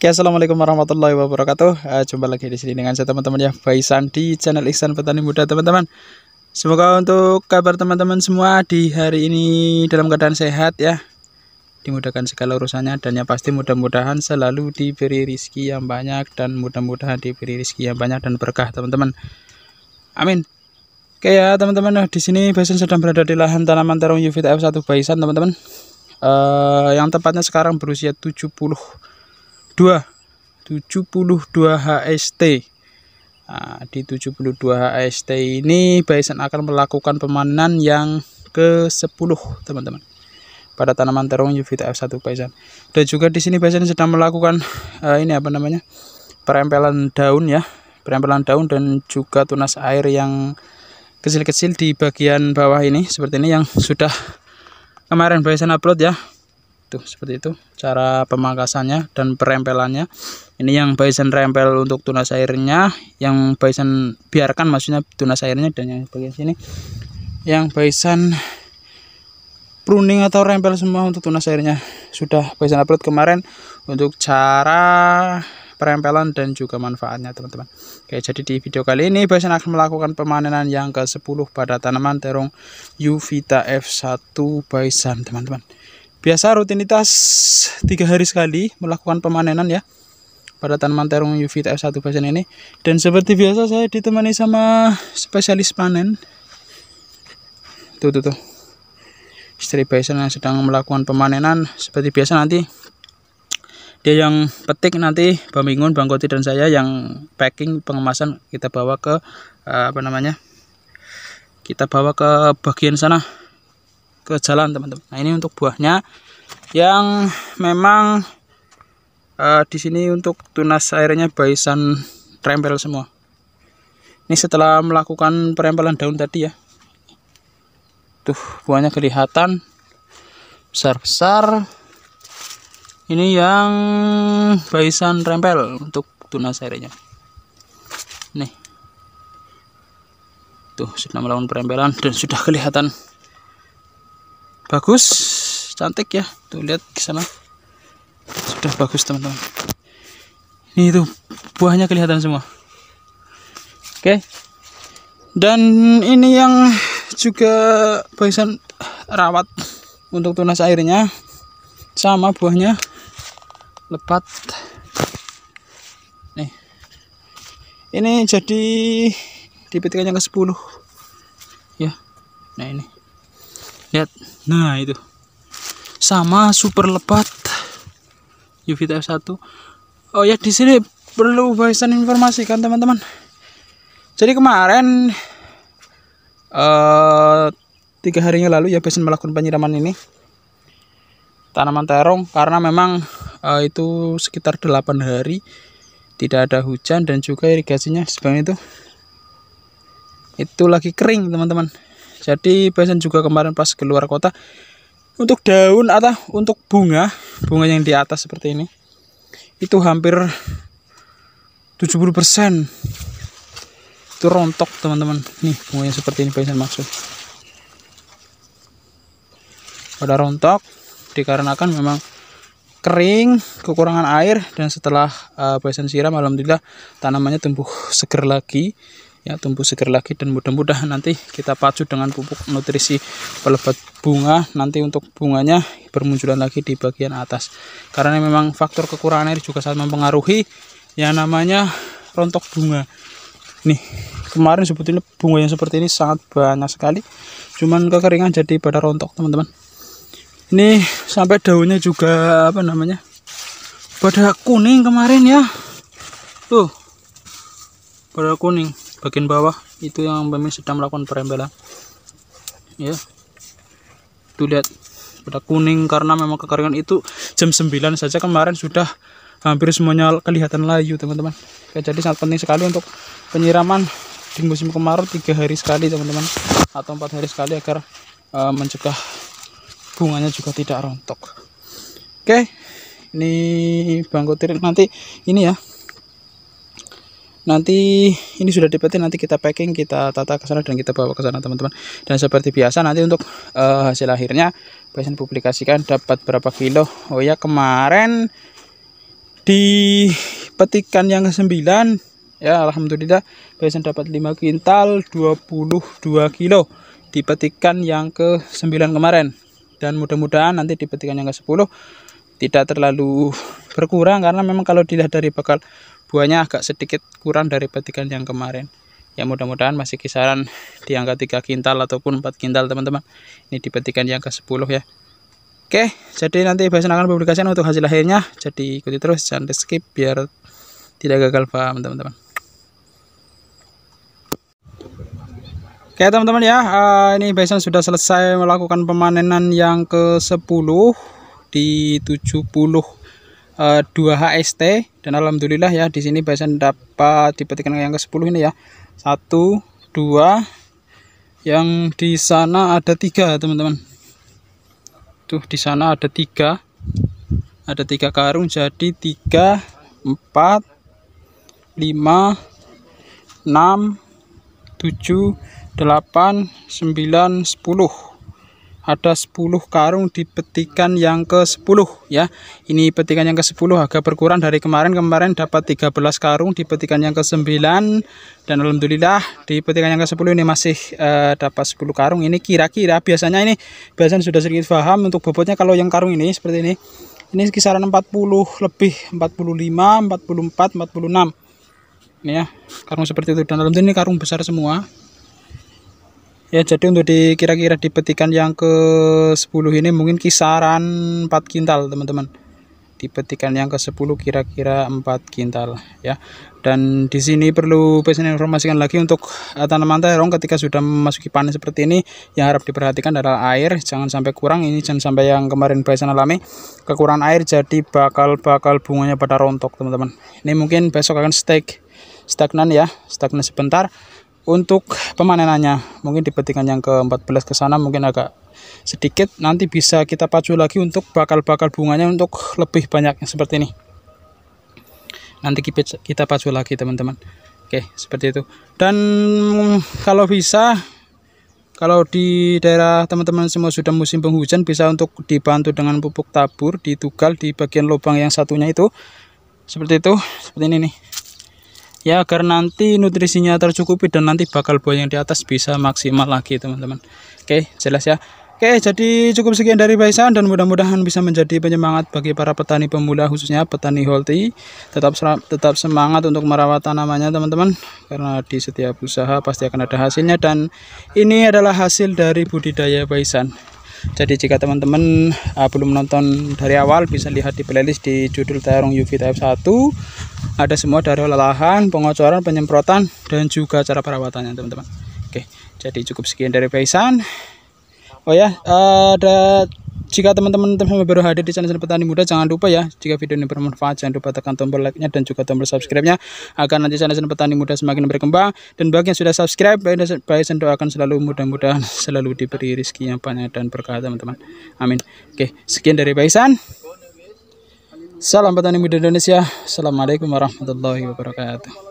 Oke, assalamualaikum warahmatullahi wabarakatuh. Uh, jumpa lagi di sini dengan saya teman-teman ya, Faisan di channel Iksan Petani Muda teman-teman. Semoga untuk kabar teman-teman semua di hari ini dalam keadaan sehat ya, dimudahkan segala urusannya dan yang pasti mudah-mudahan selalu diberi rizki yang banyak dan mudah-mudahan diberi rizki yang banyak dan berkah teman-teman. Amin. Oke ya teman-teman, nah, di sini Faisan sedang berada di lahan tanaman terong UVTF 1 Baisan teman-teman, uh, yang tepatnya sekarang berusia 70 72 HST nah, di 72 HST ini Bison akan melakukan pemanenan yang ke 10 teman-teman pada tanaman terong Yuvita F1 Bison dan juga di sini Bison sedang melakukan uh, ini apa namanya perempelan daun ya perempelan daun dan juga tunas air yang kecil-kecil di bagian bawah ini seperti ini yang sudah kemarin Bison upload ya tuh gitu, seperti itu cara pemangkasannya dan perempelannya ini yang bison rempel untuk tunas airnya yang bison biarkan maksudnya tunas airnya dan yang bagian sini yang bison pruning atau rempel semua untuk tunas airnya sudah bison upload kemarin untuk cara perempelan dan juga manfaatnya teman-teman Oke jadi di video kali ini Bison akan melakukan pemanenan yang ke-10 pada tanaman terong Uvita F1 Bison teman-teman biasa rutinitas tiga hari sekali melakukan pemanenan ya pada tanaman terung UV TF1 Basin ini dan seperti biasa saya ditemani sama spesialis panen tuh tuh tuh istri Basin yang sedang melakukan pemanenan seperti biasa nanti dia yang petik nanti Bang Mingun, Bang Koti dan saya yang packing pengemasan kita bawa ke eh, apa namanya kita bawa ke bagian sana ke jalan teman-teman nah ini untuk buahnya yang memang uh, di sini untuk tunas airnya baisan rempel semua ini setelah melakukan perempelan daun tadi ya tuh buahnya kelihatan besar-besar ini yang baisan rempel untuk tunas airnya nih tuh sudah melakukan perempelan dan sudah kelihatan bagus cantik ya tuh lihat ke sana sudah bagus teman-teman ini tuh buahnya kelihatan semua oke dan ini yang juga barisan rawat untuk tunas airnya sama buahnya lebat nih ini jadi di petikannya ke 10 ya nah ini lihat nah itu sama super lebat UVT F1 oh ya di sini perlu bahasan informasikan teman-teman jadi kemarin uh, tiga harinya lalu ya bahasan melakukan penyiraman ini tanaman terong karena memang uh, itu sekitar 8 hari tidak ada hujan dan juga irigasinya sebenarnya itu itu lagi kering teman-teman jadi pesen juga kemarin pas keluar kota untuk daun atau untuk bunga bunga yang di atas seperti ini itu hampir 70% itu rontok teman-teman nih bunganya seperti ini pesen maksud pada rontok dikarenakan memang kering kekurangan air dan setelah uh, eh, pesen siram alhamdulillah tanamannya tumbuh seger lagi ya tumbuh segar lagi dan mudah-mudahan nanti kita pacu dengan pupuk nutrisi pelebat bunga nanti untuk bunganya bermunculan lagi di bagian atas karena memang faktor kekurangan air juga sangat mempengaruhi yang namanya rontok bunga nih kemarin sebetulnya bunga yang seperti ini sangat banyak sekali cuman kekeringan jadi pada rontok teman-teman ini sampai daunnya juga apa namanya pada kuning kemarin ya tuh pada kuning bagian bawah itu yang kami sedang melakukan perembelan ya tuh lihat pada kuning karena memang kekeringan itu jam 9 saja kemarin sudah hampir semuanya kelihatan layu teman-teman jadi sangat penting sekali untuk penyiraman di musim kemarau tiga hari sekali teman-teman atau empat hari sekali agar uh, mencegah bunganya juga tidak rontok oke ini bang nanti ini ya nanti ini sudah dipetik nanti kita packing kita tata ke sana dan kita bawa ke sana teman-teman dan seperti biasa nanti untuk uh, hasil akhirnya pasien publikasikan dapat berapa kilo oh ya kemarin di petikan ya, yang ke 9 ya Alhamdulillah pasien dapat 5 kintal 22 kilo di petikan yang ke 9 kemarin dan mudah-mudahan nanti di petikan yang ke 10 tidak terlalu berkurang karena memang kalau dilihat dari bakal buahnya agak sedikit kurang dari petikan yang kemarin ya mudah-mudahan masih kisaran di angka 3 kintal ataupun 4 kintal teman-teman ini di petikan yang ke-10 ya oke jadi nanti bahasan akan publikasikan untuk hasil akhirnya jadi ikuti terus jangan di skip biar tidak gagal paham teman-teman Oke teman-teman ya, eh, ini Bison sudah selesai melakukan pemanenan yang ke-10 di 70 uh, eh, 2HST dan alhamdulillah ya di sini biasanya dapat di petikan yang ke-10 ini ya. 1 2 yang di sana ada 3 teman-teman. Tuh di sana ada 3. Ada 3 karung jadi 3 4 5 6 7 8 9 10 ada 10 karung di petikan yang ke-10 ya. Ini petikan yang ke-10 agak berkurang dari kemarin. Kemarin dapat 13 karung di petikan yang ke-9 dan alhamdulillah di petikan yang ke-10 ini masih uh, dapat 10 karung. Ini kira-kira biasanya ini biasanya sudah sedikit paham untuk bobotnya kalau yang karung ini seperti ini. Ini kisaran 40 lebih, 45, 44, 46. Ini ya, karung seperti itu dan alhamdulillah ini karung besar semua ya jadi untuk di kira-kira di petikan yang ke 10 ini mungkin kisaran 4 kintal teman-teman di petikan yang ke 10 kira-kira 4 kintal ya dan di sini perlu pesan informasikan lagi untuk eh, tanaman terong ketika sudah memasuki panen seperti ini yang harap diperhatikan adalah air jangan sampai kurang ini jangan sampai yang kemarin biasanya alami kekurangan air jadi bakal-bakal bunganya pada rontok teman-teman ini mungkin besok akan stake stagnan ya stagnan sebentar untuk pemanenannya mungkin di petikan yang ke-14 ke sana mungkin agak sedikit nanti bisa kita pacu lagi untuk bakal-bakal bunganya untuk lebih banyak seperti ini nanti kita pacu lagi teman-teman oke seperti itu dan kalau bisa kalau di daerah teman-teman semua sudah musim penghujan bisa untuk dibantu dengan pupuk tabur ditugal di bagian lubang yang satunya itu seperti itu seperti ini nih ya agar nanti nutrisinya tercukupi dan nanti bakal buah yang di atas bisa maksimal lagi teman-teman oke jelas ya oke jadi cukup sekian dari Baisan dan mudah-mudahan bisa menjadi penyemangat bagi para petani pemula khususnya petani holti tetap tetap semangat untuk merawat tanamannya teman-teman karena di setiap usaha pasti akan ada hasilnya dan ini adalah hasil dari budidaya Baisan jadi jika teman-teman uh, belum menonton dari awal bisa lihat di playlist di judul terong UV type 1 ada semua dari lelahan pengocoran penyemprotan dan juga cara perawatannya teman-teman oke jadi cukup sekian dari Paisan oh ya uh, ada jika teman-teman baru hadir di channel Petani Muda, jangan lupa ya, jika video ini bermanfaat, jangan lupa tekan tombol like-nya dan juga tombol subscribe-nya, agar nanti channel Petani Muda semakin berkembang. Dan bagi yang sudah subscribe, baik dan doakan selalu mudah-mudahan selalu diberi rezeki yang banyak dan berkah teman-teman. Amin. Oke, sekian dari Baisan. Salam Petani Muda Indonesia. Assalamualaikum warahmatullahi wabarakatuh.